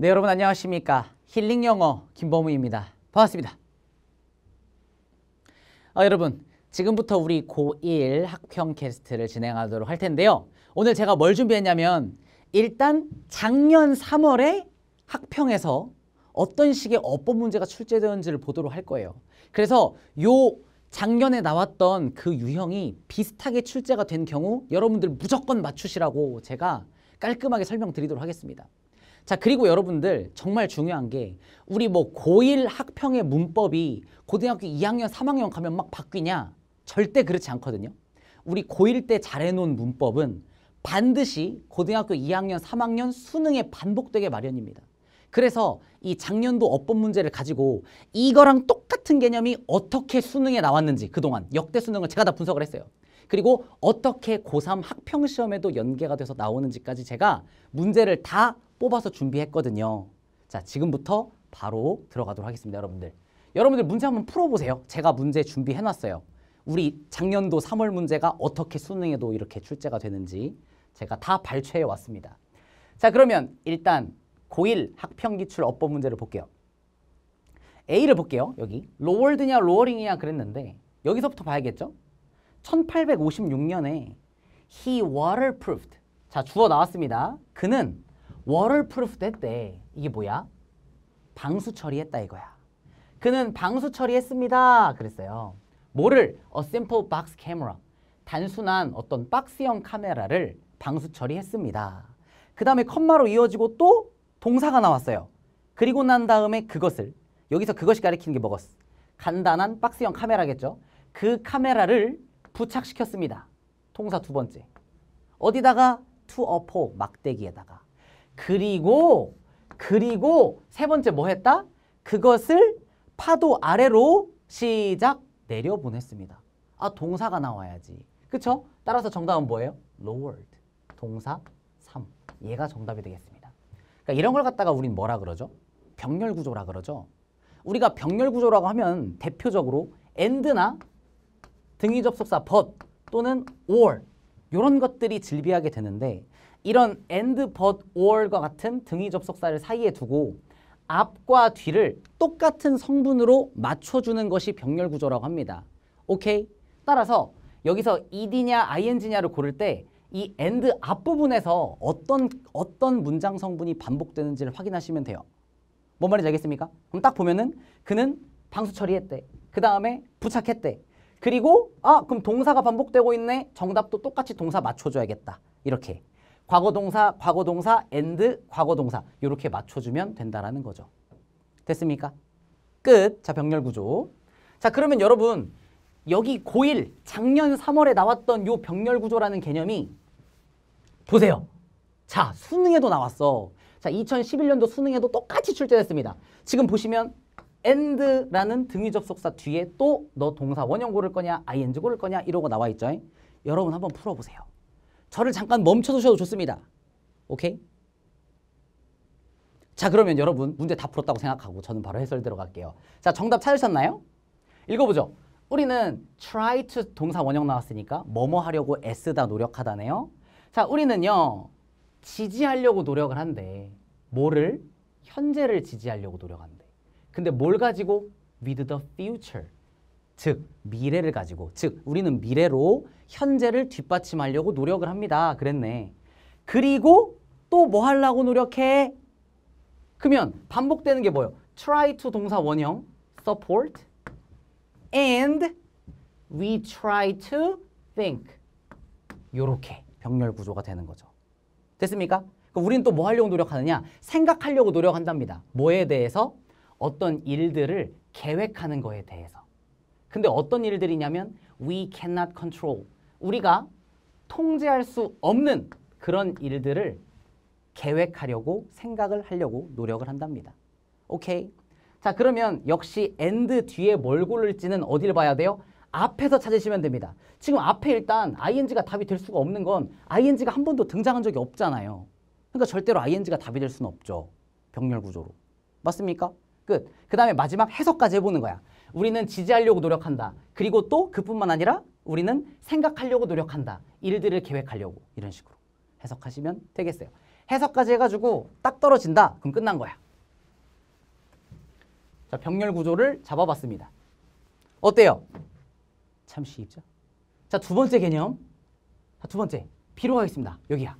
네 여러분 안녕하십니까 힐링 영어 김범우입니다 반갑습니다 아, 여러분 지금부터 우리 고1 학평 캐스트를 진행하도록 할 텐데요 오늘 제가 뭘 준비했냐면 일단 작년 3월에 학평에서 어떤 식의 어법 문제가 출제되었는지를 보도록 할 거예요 그래서 요 작년에 나왔던 그 유형이 비슷하게 출제가 된 경우 여러분들 무조건 맞추시라고 제가 깔끔하게 설명드리도록 하겠습니다 자, 그리고 여러분들 정말 중요한 게 우리 뭐고1 학평의 문법이 고등학교 2학년, 3학년 가면 막 바뀌냐? 절대 그렇지 않거든요. 우리 고1때 잘해놓은 문법은 반드시 고등학교 2학년, 3학년 수능에 반복되게 마련입니다. 그래서 이 작년도 어법 문제를 가지고 이거랑 똑같은 개념이 어떻게 수능에 나왔는지 그동안 역대 수능을 제가 다 분석을 했어요. 그리고 어떻게 고3 학평시험에도 연계가 돼서 나오는지까지 제가 문제를 다 뽑아서 준비했거든요. 자, 지금부터 바로 들어가도록 하겠습니다, 여러분들. 여러분들 문제 한번 풀어보세요. 제가 문제 준비해놨어요. 우리 작년도 3월 문제가 어떻게 수능에도 이렇게 출제가 되는지 제가 다 발췌해 왔습니다. 자, 그러면 일단 고1 학평기출 어법 문제를 볼게요. A를 볼게요, 여기. 로월드냐 로어링이냐 그랬는데 여기서부터 봐야겠죠? 1856년에 he waterproofed. 자, 주어 나왔습니다. 그는 워럴프루프 됐대. 이게 뭐야? 방수 처리했다 이거야. 그는 방수 처리했습니다. 그랬어요. 뭐를? A simple box camera. 단순한 어떤 박스형 카메라를 방수 처리했습니다. 그 다음에 컴마로 이어지고 또 동사가 나왔어요. 그리고 난 다음에 그것을 여기서 그것이 가리키는 게 뭐겠어? 간단한 박스형 카메라겠죠. 그 카메라를 부착시켰습니다. 통사두 번째. 어디다가 to a pole 막대기에다가 그리고 그리고 세 번째 뭐 했다? 그것을 파도 아래로 시작 내려보냈습니다. 아 동사가 나와야지. 그쵸? 따라서 정답은 뭐예요? lowered. 동사 3. 얘가 정답이 되겠습니다. 그러니까 이런 걸 갖다가 우린 뭐라 그러죠? 병렬 구조라 그러죠. 우리가 병렬 구조라고 하면 대표적으로 and나 등위 접속사 but 또는 or 이런 것들이 질비하게 되는데 이런 and, but, or과 같은 등위 접속사를 사이에 두고 앞과 뒤를 똑같은 성분으로 맞춰주는 것이 병렬 구조라고 합니다. 오케이? 따라서 여기서 ed냐 ing냐를 고를 때 이 and 앞부분에서 어떤 어떤 문장 성분이 반복되는지를 확인하시면 돼요. 뭔 말인지 알겠습니까? 그럼 딱 보면은 그는 방수 처리했대. 그 다음에 부착했대. 그리고 아 그럼 동사가 반복되고 있네. 정답도 똑같이 동사 맞춰줘야겠다. 이렇게. 과거동사, 과거동사, and 과거동사 이렇게 맞춰주면 된다라는 거죠. 됐습니까? 끝. 자, 병렬 구조. 자, 그러면 여러분 여기 고1 작년 3월에 나왔던 요 병렬 구조라는 개념이 보세요. 자, 수능에도 나왔어. 자, 2011년도 수능에도 똑같이 출제됐습니다. 지금 보시면 and라는 등위 접속사 뒤에 또 너 동사 원형 고를 거냐, ing 고를 거냐 이러고 나와 있죠. 여러분 한번 풀어보세요. 저를 잠깐 멈춰 두셔도 좋습니다. 오케이? 자 그러면 여러분 문제 다 풀었다고 생각하고 저는 바로 해설 들어갈게요. 자 정답 찾으셨나요? 읽어보죠. 우리는 try to 동사 원형 나왔으니까 뭐뭐 하려고 애쓰다 노력하다네요. 자 우리는요 지지하려고 노력을 한대. 뭐를? 현재를 지지하려고 노력한대. 근데 뭘 가지고? with the future. 즉 미래를 가지고 즉 우리는 미래로 현재를 뒷받침하려고 노력을 합니다. 그랬네. 그리고 또 뭐 하려고 노력해? 그러면 반복되는 게 뭐예요? try to 동사 원형 support and we try to think 요렇게 병렬 구조가 되는 거죠. 됐습니까? 그럼 우리는 또 뭐 하려고 노력하느냐? 생각하려고 노력한답니다. 뭐에 대해서? 어떤 일들을 계획하는 거에 대해서. 근데 어떤 일들이냐면 we cannot control. 우리가 통제할 수 없는 그런 일들을 계획하려고 생각을 하려고 노력을 한답니다. 오케이. 자 그러면 역시 and 뒤에 뭘 고를지는 어디를 봐야 돼요? 앞에서 찾으시면 됩니다. 지금 앞에 일단 ing가 답이 될 수가 없는 건 ing가 한 번도 등장한 적이 없잖아요. 그러니까 절대로 ing가 답이 될 수는 없죠. 병렬 구조로. 맞습니까? 끝. 그 다음에 마지막 해석까지 해보는 거야. 우리는 지지하려고 노력한다. 그리고 또 그뿐만 아니라 우리는 생각하려고 노력한다. 일들을 계획하려고 이런 식으로 해석하시면 되겠어요. 해석까지 해가지고 딱 떨어진다. 그럼 끝난 거야. 자, 병렬 구조를 잡아봤습니다. 어때요? 참 쉽죠? 자, 두 번째 개념. 자, 두 번째. 비로 가겠습니다. 여기야.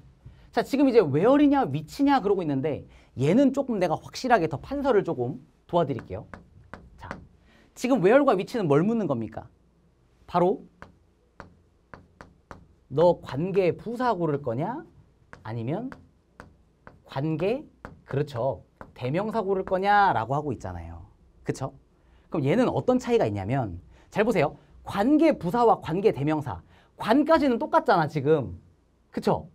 자, 지금 이제 웨어리냐 위치냐 그러고 있는데 얘는 조금 내가 확실하게 더 판서를 조금 도와드릴게요. 지금 where과 위치는 뭘 묻는 겁니까? 바로 너 관계 부사 고를 거냐? 아니면 관계 그렇죠. 대명사 고를 거냐라고 하고 있잖아요. 그쵸? 그럼 얘는 어떤 차이가 있냐면 잘 보세요. 관계 부사와 관계 대명사 관까지는 똑같잖아 지금. 그쵸?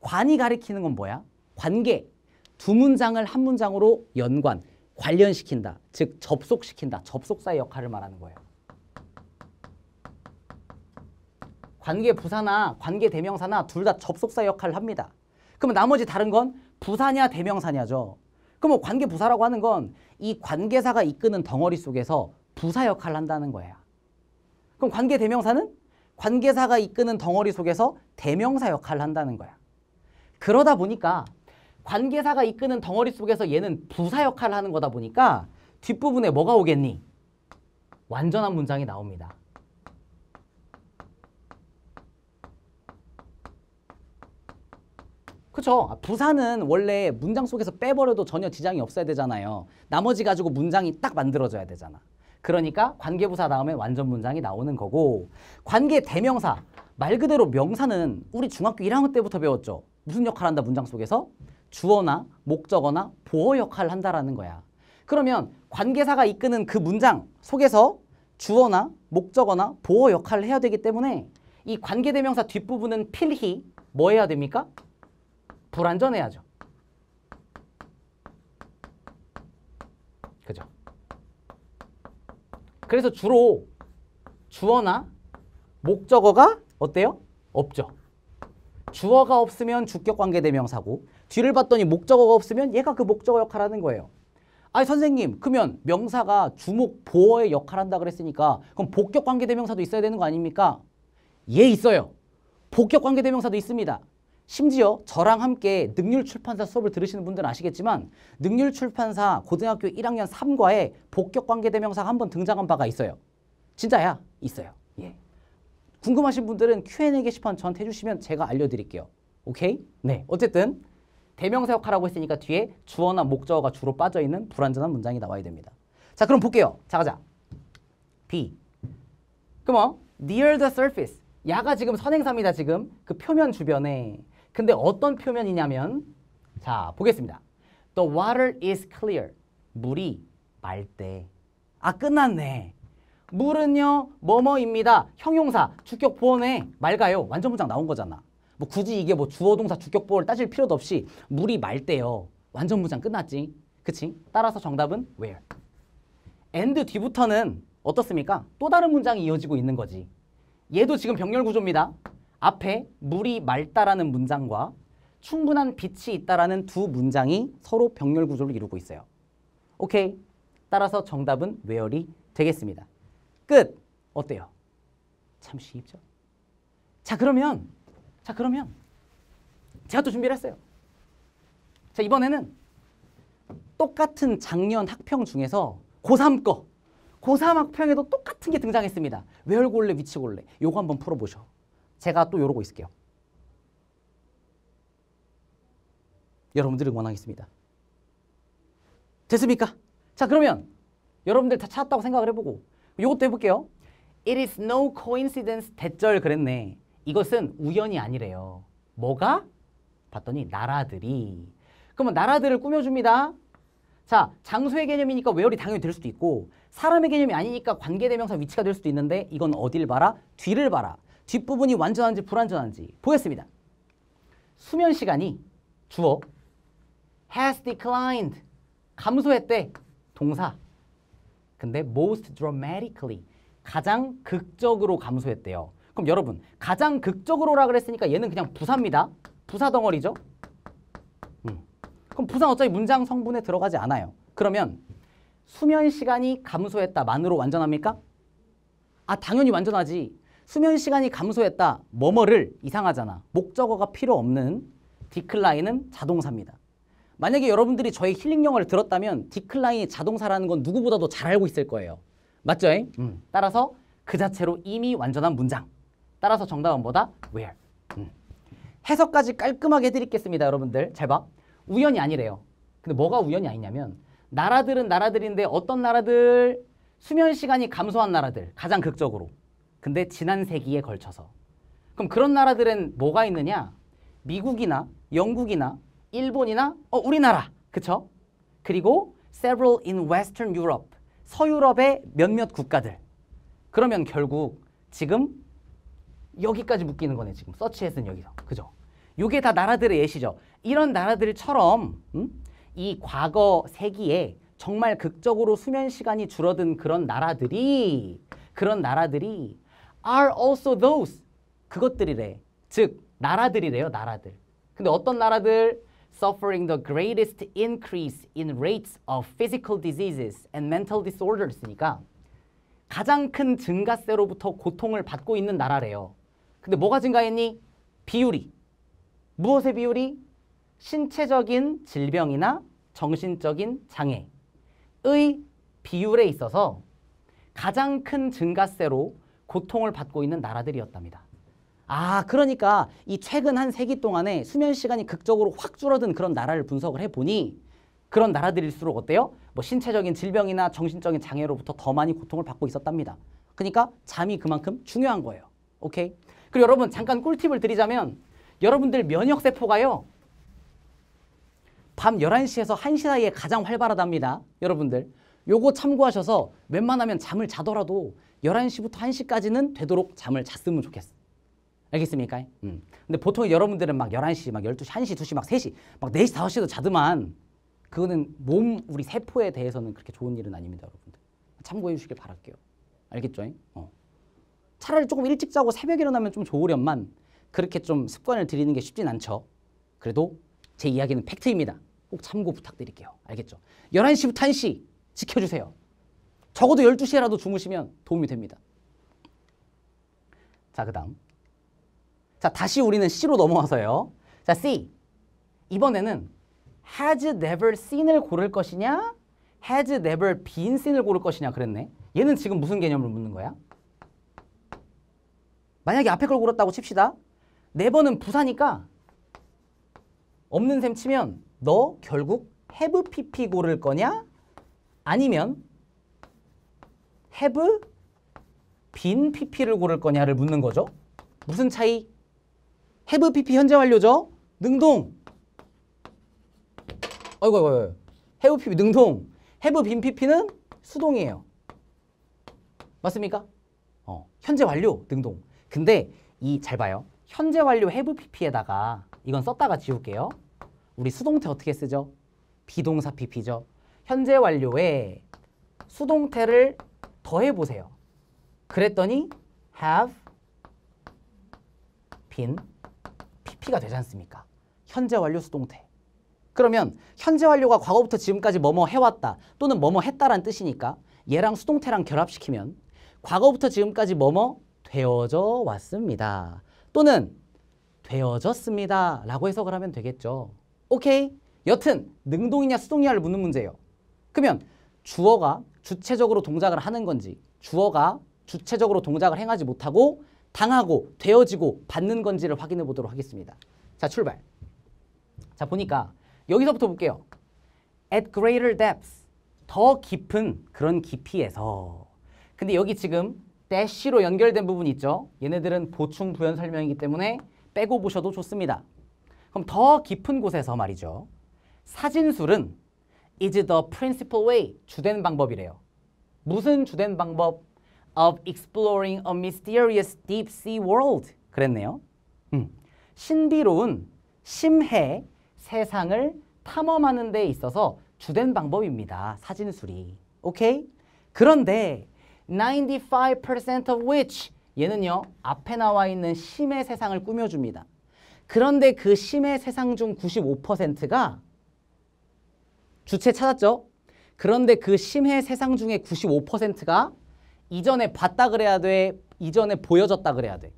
관이 가리키는 건 뭐야? 관계. 두 문장을 한 문장으로 연관. 관련시킨다. 즉 접속시킨다. 접속사의 역할을 말하는 거예요. 관계 부사나 관계 대명사나 둘 다 접속사 역할을 합니다. 그러면 나머지 다른 건 부사냐 대명사냐죠. 그러면 뭐 관계 부사라고 하는 건 이 관계사가 이끄는 덩어리 속에서 부사 역할을 한다는 거예요. 그럼 관계 대명사는 관계사가 이끄는 덩어리 속에서 대명사 역할을 한다는 거야. 그러다 보니까 관계사가 이끄는 덩어리 속에서 얘는 부사 역할을 하는 거다 보니까 뒷부분에 뭐가 오겠니? 완전한 문장이 나옵니다. 그렇죠. 부사는 원래 문장 속에서 빼버려도 전혀 지장이 없어야 되잖아요. 나머지 가지고 문장이 딱 만들어져야 되잖아. 그러니까 관계부사 다음에 완전 문장이 나오는 거고 관계 대명사 말 그대로 명사는 우리 중학교 1학년 때부터 배웠죠. 무슨 역할 을 한다 문장 속에서? 주어나 목적어나 보호 역할을 한다라는 거야. 그러면 관계사가 이끄는 그 문장 속에서 주어나 목적어나 보호 역할을 해야 되기 때문에 이 관계대명사 뒷부분은 필히 뭐 해야 됩니까? 불완전해야죠. 그죠? 그래서 주로 주어나 목적어가 어때요? 없죠. 주어가 없으면 주격관계대명사고 뒤를 봤더니 목적어가 없으면 얘가 그 목적어 역할을 하는 거예요. 아니 선생님 그러면 명사가 주목 보어의 역할을 한다 그랬으니까 그럼 복격 관계대명사도 있어야 되는 거 아닙니까? 예 있어요. 복격 관계대명사도 있습니다. 심지어 저랑 함께 능률출판사 수업을 들으시는 분들은 아시겠지만 능률출판사 고등학교 1학년 3과에 복격관계대명사가 한 번 등장한 바가 있어요. 진짜야? 있어요. 예. 궁금하신 분들은 Q&A 게시판 저한테 해주시면 제가 알려드릴게요. 오케이? 네. 어쨌든 대명사 역할하고 있으니까 뒤에 주어나 목적어가 주로 빠져있는 불완전한 문장이 나와야 됩니다. 자 그럼 볼게요. 자 가자. B. 그럼 near the surface. 야가 지금 선행사입니다. 지금 그 표면 주변에. 근데 어떤 표면이냐면 자 보겠습니다. The water is clear. 물이 맑대. 아 끝났네. 물은요 뭐뭐입니다. 형용사 주격 보원에 맑아요. 완전 문장 나온 거잖아. 뭐 굳이 이게 뭐 주어 동사 주격보를 따질 필요도 없이 물이 말대요 완전 문장 끝났지. 그치? 따라서 정답은 where. and 뒤부터는 어떻습니까? 또 다른 문장이 이어지고 있는 거지. 얘도 지금 병렬 구조입니다. 앞에 물이 맑다라는 문장과 충분한 빛이 있다라는 두 문장이 서로 병렬 구조를 이루고 있어요. 오케이. 따라서 정답은 where이 되겠습니다. 끝! 어때요? 참 쉽죠? 자 그러면 자, 그러면 제가 또 준비를 했어요. 자, 이번에는 똑같은 작년 학평 중에서 고3 거, 고3 학평에도 똑같은 게 등장했습니다. 외열골레, 위치골레. 요거 한번 풀어보셔. 제가 또 요러고 있을게요. 여러분들을 원하겠습니다. 됐습니까? 자, 그러면 여러분들 다 찾았다고 생각을 해보고 요것도 해볼게요. It is no coincidence 대절 그랬네. 이것은 우연이 아니래요. 뭐가? 봤더니 나라들이. 그러면 나라들을 꾸며줍니다. 자, 장소의 개념이니까 외월이 당연히 될 수도 있고 사람의 개념이 아니니까 관계대명사 위치가 될 수도 있는데 이건 어딜 봐라? 뒤를 봐라. 뒷부분이 완전한지 불완전한지 보겠습니다. 수면 시간이 주어 has declined 감소했대 동사 근데 most dramatically 가장 극적으로 감소했대요. 그럼 여러분 가장 극적으로라 그랬으니까 얘는 그냥 부사입니다. 부사 덩어리죠. 음. 그럼 부사 어차피 문장 성분에 들어가지 않아요. 그러면 수면 시간이 감소했다 만으로 완전합니까? 아 당연히 완전하지. 수면 시간이 감소했다 뭐뭐를 이상하잖아. 목적어가 필요 없는 디클라인은 자동사입니다. 만약에 여러분들이 저의 힐링 영어를 들었다면 디클라인이 자동사라는 건 누구보다도 잘 알고 있을 거예요. 맞죠? 음. 따라서 그 자체로 이미 완전한 문장. 따라서 정답은 뭐다? where. 음. 해석까지 깔끔하게 해드리겠습니다. 여러분들 잘 봐. 우연이 아니래요. 근데 뭐가 우연이 아니냐면 나라들은 나라들인데 어떤 나라들 수면 시간이 감소한 나라들 가장 극적으로 근데 지난 세기에 걸쳐서 그럼 그런 나라들은 뭐가 있느냐 미국이나 영국이나 일본이나 어, 우리나라 그쵸? 그리고 several in western Europe 서유럽의 몇몇 국가들 그러면 결국 지금 여기까지 묶이는 거네 지금 서치해서는 여기서 그죠? 요게 다 나라들의 예시죠. 이런 나라들처럼 음? 이 과거 세기에 정말 극적으로 수면 시간이 줄어든 그런 나라들이 그런 나라들이 are also those 그것들이래. 즉 나라들이래요 나라들. 근데 어떤 나라들? suffering the greatest increase in rates of physical diseases and mental disorders니까 그러니까 가장 큰 증가세로부터 고통을 받고 있는 나라래요. 근데 뭐가 증가했니? 비율이. 무엇의 비율이? 신체적인 질병이나 정신적인 장애의 비율에 있어서 가장 큰 증가세로 고통을 받고 있는 나라들이었답니다. 아 그러니까 이 최근 한 세기 동안에 수면 시간이 극적으로 확 줄어든 그런 나라를 분석을 해보니 그런 나라들일수록 어때요? 뭐 신체적인 질병이나 정신적인 장애로부터 더 많이 고통을 받고 있었답니다. 그러니까 잠이 그만큼 중요한 거예요. 오케이? 그리고 여러분 잠깐 꿀팁을 드리자면 여러분들 면역세포가요. 밤 11시에서 1시 사이에 가장 활발하답니다. 여러분들 요거 참고하셔서 웬만하면 잠을 자더라도 11시부터 1시까지는 되도록 잠을 잤으면 좋겠어. 알겠습니까? 음. 근데 보통 여러분들은 막 11시, 막 12시, 1시, 2시, 막 3시, 막 4시, 5시도 자드만 그거는 몸, 우리 세포에 대해서는 그렇게 좋은 일은 아닙니다, 여러분들. 참고해 주시길 바랄게요. 알겠죠? 어. 차라리 조금 일찍 자고 새벽에 일어나면 좀 좋으련만 그렇게 좀 습관을 들이는 게 쉽진 않죠. 그래도 제 이야기는 팩트입니다. 꼭 참고 부탁드릴게요. 알겠죠? 11시부터 1시 지켜주세요. 적어도 12시에라도 주무시면 도움이 됩니다. 자, 그 다음. 자, 다시 우리는 C로 넘어와서요. 자, C. 이번에는 has never seen을 고를 것이냐 has never been seen을 고를 것이냐 그랬네. 얘는 지금 무슨 개념을 묻는 거야? 만약에 앞에 걸 고랐다고 칩시다. 4번은 부사니까 없는 셈 치면 너 결국 have pp 고를 거냐? 아니면 have 빈 pp를 고를 거냐를 묻는 거죠. 무슨 차이? have pp 현재 완료죠. 능동. 어이구 어이구. have pp 능동. have 빈 pp는 수동이에요. 맞습니까? 어, 현재 완료 능동. 근데 이 잘 봐요. 현재 완료 have pp에다가 이건 썼다가 지울게요. 우리 수동태 어떻게 쓰죠? 비동사 pp죠. 현재 완료에 수동태를 더해보세요. 그랬더니 have been pp가 되지 않습니까? 현재 완료 수동태. 그러면 현재 완료가 과거부터 지금까지 뭐뭐 해왔다 또는 뭐뭐 했다라는 뜻이니까 얘랑 수동태랑 결합시키면 과거부터 지금까지 뭐뭐 되어져 왔습니다. 또는 되어졌습니다. 라고 해석을 하면 되겠죠. 오케이. 여튼 능동이냐 수동이냐를 묻는 문제예요. 그러면 주어가 주체적으로 동작을 하는 건지 주어가 주체적으로 동작을 행하지 못하고 당하고 되어지고 받는 건지를 확인해 보도록 하겠습니다. 자 출발. 자 보니까 여기서부터 볼게요. At greater depths 더 깊은 그런 깊이에서 근데 여기 지금 대시로 연결된 부분 있죠. 얘네들은 보충 부연 설명이기 때문에 빼고 보셔도 좋습니다. 그럼 더 깊은 곳에서 말이죠. 사진술은 is the principal way, 주된 방법이래요. 무슨 주된 방법? of exploring a mysterious deep sea world 그랬네요. 음. 신비로운 심해 세상을 탐험하는 데 있어서 주된 방법입니다. 사진술이. 오케이? 그런데 95% of which 얘는요. 앞에 나와 있는 심의 세상을 꾸며줍니다. 그런데 그 심의 세상 중 95%가 주체 찾았죠? 그런데 그 심의 세상 중에 95%가 이전에 봤다 그래야 돼, 이전에 보여졌다 그래야 돼.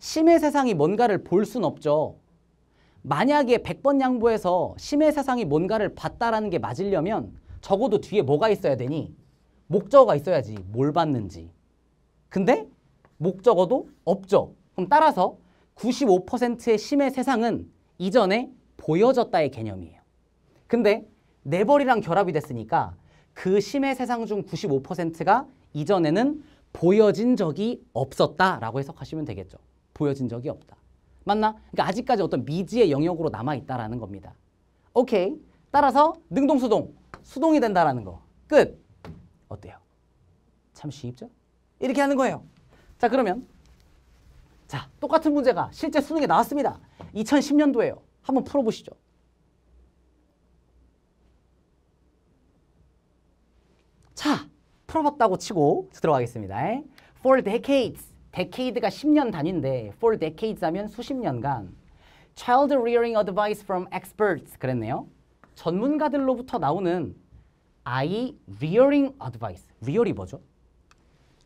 심의 세상이 뭔가를 볼 순 없죠. 만약에 100번 양보해서 심의 세상이 뭔가를 봤다라는 게 맞으려면 적어도 뒤에 뭐가 있어야 되니? 목적어가 있어야지 뭘 받는지. 근데 목적어도 없죠. 그럼 따라서 95%의 심의 세상은 이전에 보여졌다의 개념이에요. 근데 내벌이랑 결합이 됐으니까 그 심의 세상 중 95%가 이전에는 보여진 적이 없었다라고 해석하시면 되겠죠. 보여진 적이 없다. 맞나? 그러니까 아직까지 어떤 미지의 영역으로 남아있다라는 겁니다. 오케이. 따라서 능동수동, 수동이 된다라는 거. 끝. 어때요? 참 쉽죠? 이렇게 하는 거예요. 자 그러면 자 똑같은 문제가 실제 수능에 나왔습니다. 2010년도에요. 한번 풀어보시죠. 자 풀어봤다고 치고 들어가겠습니다. For decades, decade가 10년 단위인데 for decades 하면 수십 년간 child rearing advice from experts 그랬네요. 전문가들로부터 나오는 I rearing advice. rear이 뭐죠?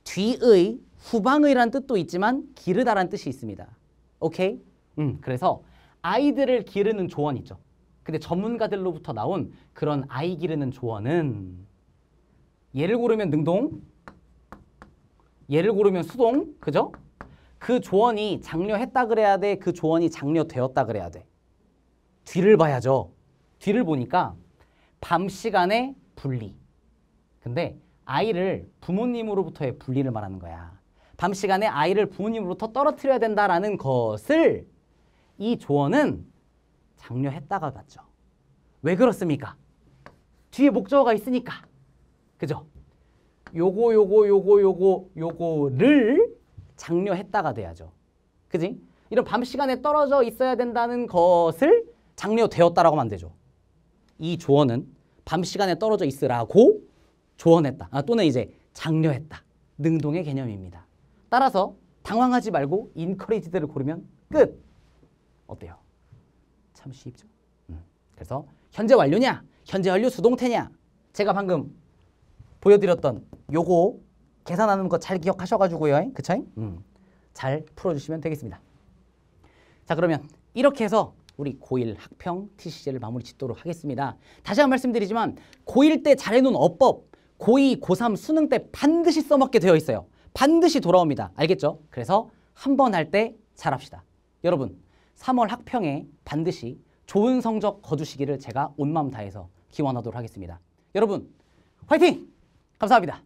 뒤의, 후방의란 뜻도 있지만 기르다란 뜻이 있습니다. 오케이? 음, 그래서 아이들을 기르는 조언 있죠. 근데 전문가들로부터 나온 그런 아이 기르는 조언은 예를 고르면 능동, 예를 고르면 수동, 그죠? 그 조언이 장려했다 그래야 돼, 그 조언이 장려되었다 그래야 돼. 뒤를 봐야죠. 뒤를 보니까 밤 시간에 분리. 근데 아이를 부모님으로부터의 분리를 말하는 거야. 밤 시간에 아이를 부모님으로부터 떨어뜨려야 된다라는 것을 이 조언은 장려했다가 봤죠. 왜 그렇습니까? 뒤에 목적어가 있으니까. 그죠? 요거 요거 요거 요거 요거를 장려했다가 돼야죠. 그지? 이런 밤 시간에 떨어져 있어야 된다는 것을 장려되었다라고만 되죠. 이 조언은 밤 시간에 떨어져 있으라고 조언했다. 아, 또는 이제 장려했다. 능동의 개념입니다. 따라서 당황하지 말고 인커리지드를 고르면 끝. 어때요? 참 쉽죠? 음. 그래서 현재 완료냐? 현재 완료 수동태냐? 제가 방금 보여드렸던 요거 계산하는 거 잘 기억하셔가지고요. 그쵸? 음. 잘 풀어주시면 되겠습니다. 자 그러면 이렇게 해서 우리 고1 학평 TCC를 마무리 짓도록 하겠습니다. 다시 한 번 말씀드리지만 고1 때 잘해놓은 어법 고2, 고3 수능 때 반드시 써먹게 되어 있어요. 반드시 돌아옵니다. 알겠죠? 그래서 한 번 할 때 잘합시다. 여러분 3월 학평에 반드시 좋은 성적 거두시기를 제가 온 마음 다해서 기원하도록 하겠습니다. 여러분 화이팅! 감사합니다.